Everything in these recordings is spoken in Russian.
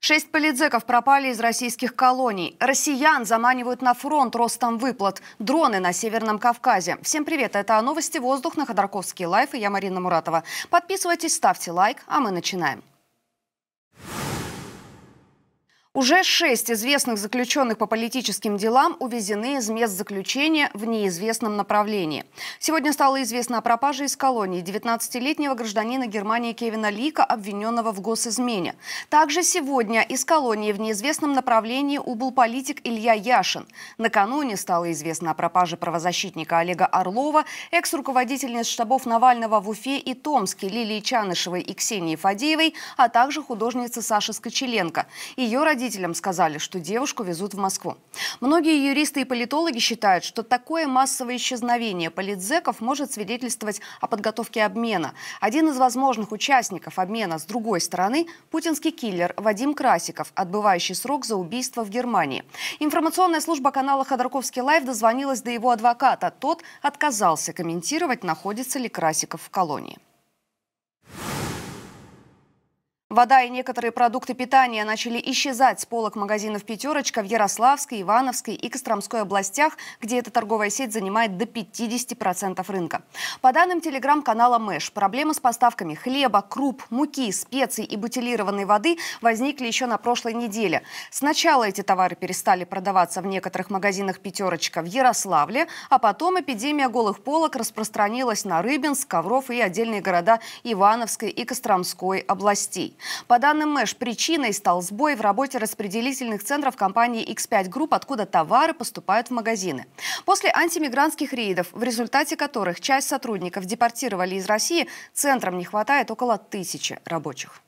Шесть полицеков пропали из российских колоний. Россиян заманивают на фронт ростом выплат. Дроны на Северном Кавказе. Всем привет, это новости воздух на Ходорковский лайф и я Марина Муратова. Подписывайтесь, ставьте лайк, а мы начинаем. Уже шесть известных заключенных по политическим делам увезены из мест заключения в неизвестном направлении. Сегодня стало известно о пропаже из колонии 19-летнего гражданина Германии Кевина Лика, обвиненного в госизмене. Также сегодня из колонии в неизвестном направлении убыл политик Илья Яшин. Накануне стало известно о пропаже правозащитника Олега Орлова, экс-руководительниц штабов Навального в Уфе и Томске Лилии Чанышевой и Ксении Фадеевой, а также художницы Саши Скочеленко. Ее родители родителям сказали, что девушку везут в Москву. Многие юристы и политологи считают, что такое массовое исчезновение политзеков может свидетельствовать о подготовке обмена. Один из возможных участников обмена с другой стороны – путинский киллер Вадим Красиков, отбывающий срок за убийство в Германии. Информационная служба канала «Ходорковский лайв» дозвонилась до его адвоката. Тот отказался комментировать, находится ли Красиков в колонии. Вода и некоторые продукты питания начали исчезать с полок магазинов «Пятерочка» в Ярославской, Ивановской и Костромской областях, где эта торговая сеть занимает до 50% рынка. По данным телеграм-канала «Мэш», проблемы с поставками хлеба, круп, муки, специй и бутилированной воды возникли еще на прошлой неделе. Сначала эти товары перестали продаваться в некоторых магазинах «Пятерочка» в Ярославле, а потом эпидемия голых полок распространилась на Рыбинск, Ковров и отдельные города Ивановской и Костромской областей. По данным МЭШ, причиной стал сбой в работе распределительных центров компании X5 Group, откуда товары поступают в магазины. После антимигрантских рейдов, в результате которых часть сотрудников депортировали из России, центрам не хватает около тысячи рабочих.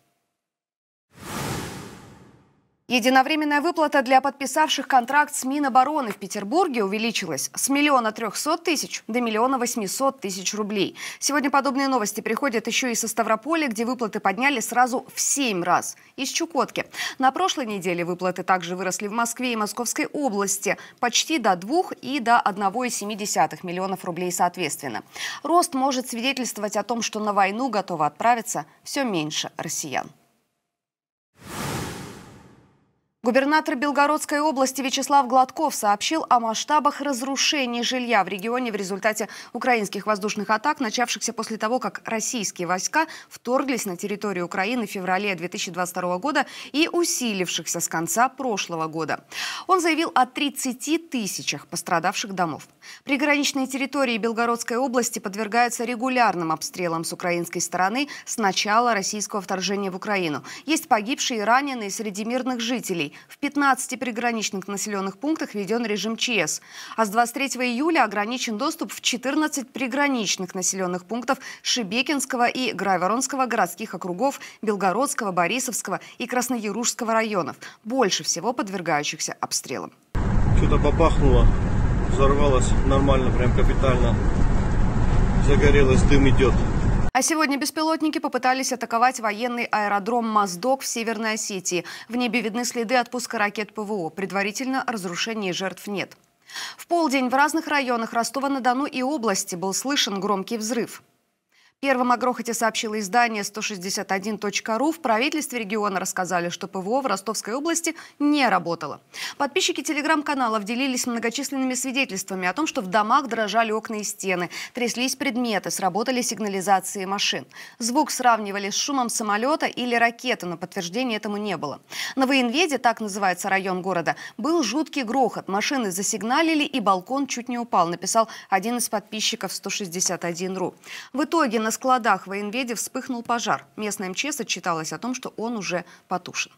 Единовременная выплата для подписавших контракт с Минобороны в Петербурге увеличилась с миллиона трехсот тысяч до миллиона восьмисот тысяч рублей. Сегодня подобные новости приходят еще и со Ставрополя, где выплаты подняли сразу в семь раз. Из Чукотки. На прошлой неделе выплаты также выросли в Москве и Московской области почти до двух и до одного и семи десятых миллионов рублей соответственно. Рост может свидетельствовать о том, что на войну готовы отправиться все меньше россиян. Губернатор Белгородской области Вячеслав Гладков сообщил о масштабах разрушений жилья в регионе в результате украинских воздушных атак, начавшихся после того, как российские войска вторглись на территорию Украины в феврале 2022 года и усилившихся с конца прошлого года. Он заявил о 30 тысячах пострадавших домов. Приграничные территории Белгородской области подвергаются регулярным обстрелам с украинской стороны с начала российского вторжения в Украину. Есть погибшие и раненые среди мирных жителей. В 15 приграничных населенных пунктах введен режим ЧС. А с 23 июля ограничен доступ в 14 приграничных населенных пунктов Шебекинского и Грайворонского городских округов Белгородского, Борисовского и Краснояружского районов, больше всего подвергающихся обстрелам. Что-то попахнуло, взорвалось нормально, прям капитально. Загорелось, дым идет. А сегодня беспилотники попытались атаковать военный аэродром «Моздок» в Северной Осетии. В небе видны следы отпуска ракет ПВО. Предварительно разрушений жертв нет. В полдень в разных районах Ростова-на-Дону и области был слышен громкий взрыв. Первым о грохоте сообщило издание 161.ru. В правительстве региона рассказали, что ПВО в Ростовской области не работало. Подписчики телеграм канала делились многочисленными свидетельствами о том, что в домах дрожали окна и стены, тряслись предметы, сработали сигнализации машин. Звук сравнивали с шумом самолета или ракеты, но подтверждения этому не было. На военведе, так называется район города, был жуткий грохот. Машины засигналили и балкон чуть не упал, написал один из подписчиков 161.ru. В итоге на складах военведе вспыхнул пожар. Местная МЧС отчиталась о том, что он уже потушен.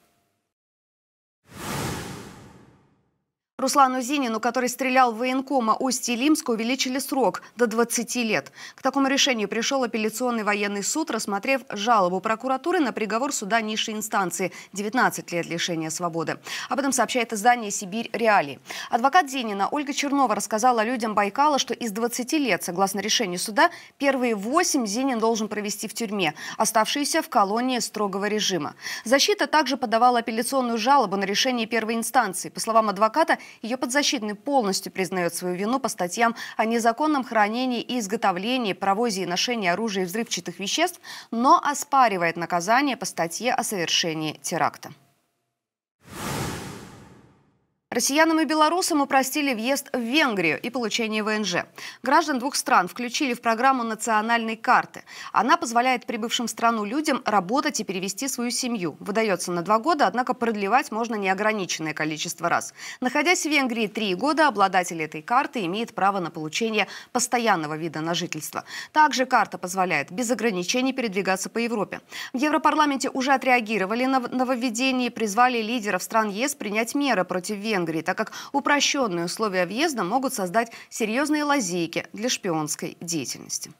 Руслану Зинину, который стрелял в военкома Усть-Илимска, увеличили срок до 20 лет. К такому решению пришел апелляционный военный суд, рассмотрев жалобу прокуратуры на приговор суда низшей инстанции – 19 лет лишения свободы. Об этом сообщает издание «Сибирь Реали. Адвокат Зинина Ольга Чернова рассказала людям Байкала, что из 20 лет, согласно решению суда, первые 8 Зинин должен провести в тюрьме, оставшиеся в колонии строгого режима. Защита также подавала апелляционную жалобу на решение первой инстанции. По словам адвоката, ее подзащитный полностью признает свою вину по статьям о незаконном хранении и изготовлении, провозе и ношении оружия и взрывчатых веществ, но оспаривает наказание по статье о совершении теракта. Россиянам и белорусам упростили въезд в Венгрию и получение ВНЖ. Граждан двух стран включили в программу национальной карты. Она позволяет прибывшим в страну людям работать и перевести свою семью. Выдается на два года, однако продлевать можно неограниченное количество раз. Находясь в Венгрии три года, обладатель этой карты имеет право на получение постоянного вида на жительство. Также карта позволяет без ограничений передвигаться по Европе. В Европарламенте уже отреагировали на нововведение и призвали лидеров стран ЕС принять меры против Венгрии Венгрии, так как упрощенные условия въезда могут создать серьезные лазейки для шпионской деятельности.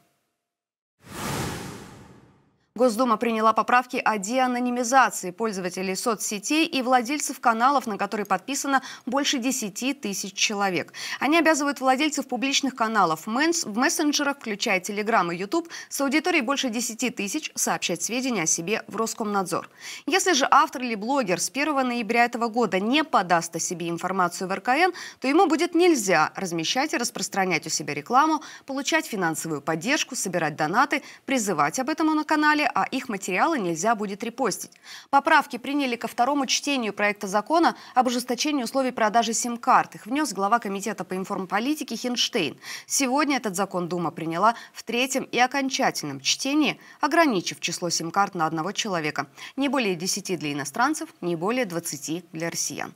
Госдума приняла поправки о деанонимизации пользователей соцсетей и владельцев каналов, на которые подписано больше 10 тысяч человек. Они обязывают владельцев публичных каналов в мессенджерах, включая Telegram и YouTube, с аудиторией больше 10 тысяч сообщать сведения о себе в Роскомнадзор. Если же автор или блогер с 1 ноября этого года не подаст о себе информацию в РКН, то ему будет нельзя размещать и распространять у себя рекламу, получать финансовую поддержку, собирать донаты, призывать об этом на канале, недели, а их материалы нельзя будет репостить. Поправки приняли ко второму чтению проекта закона об ужесточении условий продажи сим-карт. Их внес глава Комитета по информполитике Хинштейн. Сегодня этот закон Дума приняла в третьем и окончательном чтении, ограничив число сим-карт на одного человека. Не более 10 для иностранцев, не более 20 для россиян.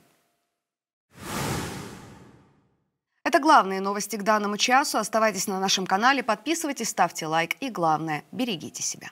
Это главные новости к данному часу. Оставайтесь на нашем канале, подписывайтесь, ставьте лайк и главное, берегите себя.